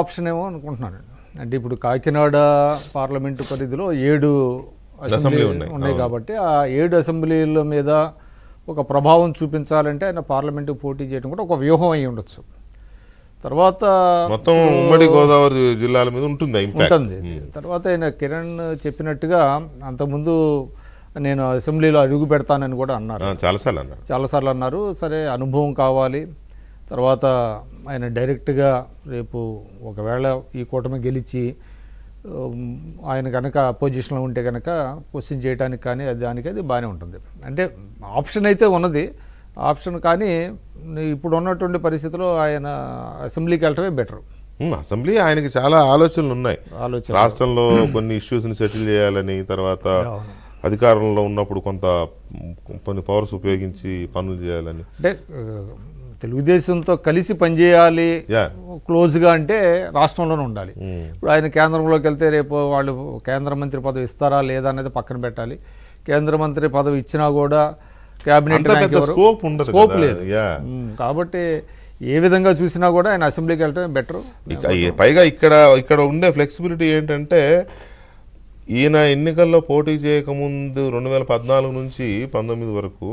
Option ఏమో అనుకుంటున్నాను అంటే ఇప్పుడు కాకినాడ పార్లమెంటు పరిధిలో ఏడు అసెంబ్లీ ఉన్నాయి కాబట్టి ఆ ఏడు అసెంబ్లీల మీద ఒక ప్రభావం చూపించాలంటే ఆయన పార్లమెంటు పోటీ చేయడం కూడా ఒక వ్యూహం అయి ఉండొచ్చు తర్వాత మొత్తం ఉమ్మడి గోదావరి జిల్లాల మీద ఉంటుంది ఉంటుంది తర్వాత ఆయన కిరణ్ చెప్పినట్టుగా అంతకుముందు నేను అసెంబ్లీలో అడుగు పెడతానని కూడా అన్నారు చాలాసార్లు అన్నారు చాలాసార్లు అన్నారు సరే అనుభవం కావాలి తర్వాత ఆయన డైరెక్ట్గా రేపు ఒకవేళ ఈ కూటమి గెలిచి ఆయన కనుక పొజిషన్లో ఉంటే కనుక క్వశ్చన్ చేయడానికి కానీ దానికి అది బాగానే ఉంటుంది అంటే ఆప్షన్ అయితే ఉన్నది ఆప్షన్ కానీ ఇప్పుడు ఉన్నటువంటి పరిస్థితిలో ఆయన అసెంబ్లీకి వెళ్ళటమే బెటర్ అసెంబ్లీ ఆయనకి చాలా ఆలోచనలు ఉన్నాయి ఆలోచన రాష్ట్రంలో కొన్ని ఇష్యూస్ని సెటిల్ చేయాలని తర్వాత అధికారంలో ఉన్నప్పుడు కొంత కొన్ని పవర్స్ ఉపయోగించి పనులు చేయాలని అంటే తెలుగుదేశంతో కలిసి పనిచేయాలి క్లోజ్గా అంటే రాష్ట్రంలోనే ఉండాలి hmm. ఇప్పుడు ఆయన కేంద్రంలోకి వెళ్తే రేపు వాళ్ళు కేంద్ర మంత్రి పదవి ఇస్తారా లేదా అనేది పక్కన పెట్టాలి కేంద్ర మంత్రి పదవి ఇచ్చినా కూడా క్యాబినెట్ స్కోప్ లేదు hmm. కాబట్టి ఏ విధంగా చూసినా కూడా ఆయన అసెంబ్లీకి వెళ్ళటం బెటర్ పైగా ఇక్కడ ఇక్కడ ఉండే ఫ్లెక్సిబిలిటీ ఏంటంటే ఈయన ఎన్నికల్లో పోటీ చేయకముందు రెండు వేల పద్నాలుగు నుంచి పంతొమ్మిది వరకు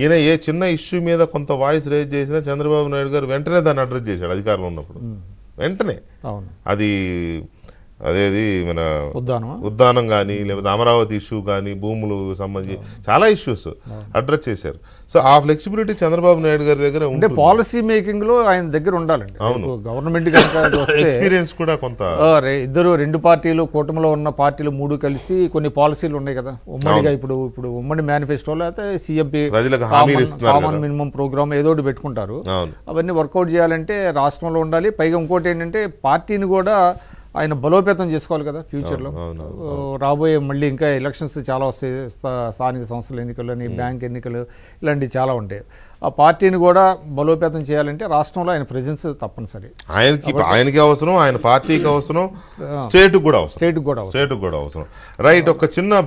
ఈయన ఏ చిన్న ఇష్యూ మీద కొంత వాయిస్ రేజ్ చేసినా చంద్రబాబు నాయుడు గారు వెంటనే దాన్ని అడ్రస్ చేశాడు అధికారంలో ఉన్నప్పుడు వెంటనే అది అదేది మన ఉద్దానం కానీ లేకపోతే అమరావతి ఇష్యూ కానీ భూములు సంబంధించి చాలా ఇష్యూస్ అడ్రస్ చేశారు సో ఆ ఫ్లెక్సిబిలిటీ చంద్రబాబు నాయుడు గారి దగ్గర ఉంటే పాలసీ మేకింగ్ లో ఆయన దగ్గర ఉండాలండి అవును గవర్నమెంట్ ఎక్స్పీరియన్స్ కూడా కొంత ఇద్దరు రెండు పార్టీలు కూటమిలో ఉన్న పార్టీలు మూడు కలిసి కొన్ని పాలసీలు ఉన్నాయి కదా ఉమ్మడిగా ఇప్పుడు ఇప్పుడు ఉమ్మడి మేనిఫెస్టో లేకపోతే సీఎంపీ కామన్ మినిమం ప్రోగ్రామ్ ఏదో ఒకటి పెట్టుకుంటారు అవన్నీ వర్కౌట్ చేయాలంటే రాష్ట్రంలో ఉండాలి పైగా ఇంకోటి ఏంటంటే పార్టీని కూడా ఆయన బలోపేతం చేసుకోవాలి కదా ఫ్యూచర్లో రాబోయే మళ్ళీ ఇంకా ఎలక్షన్స్ చాలా వస్తాయి స్థానిక సంస్థల అని బ్యాంక్ ఎన్నికలు ఇలాంటివి చాలా ఉంటాయి ఆ పార్టీని కూడా బలోపేతం చేయాలంటే రాష్ట్రంలో ఆయన ప్రెజెన్స్ తప్పనిసరి ఆయనకి ఆయనకి అవసరం ఆయన పార్టీకి అవసరం స్టేట్ కూడా అవసరం కూడా స్టేట్ కూడా అవసరం రైట్ ఒక చిన్న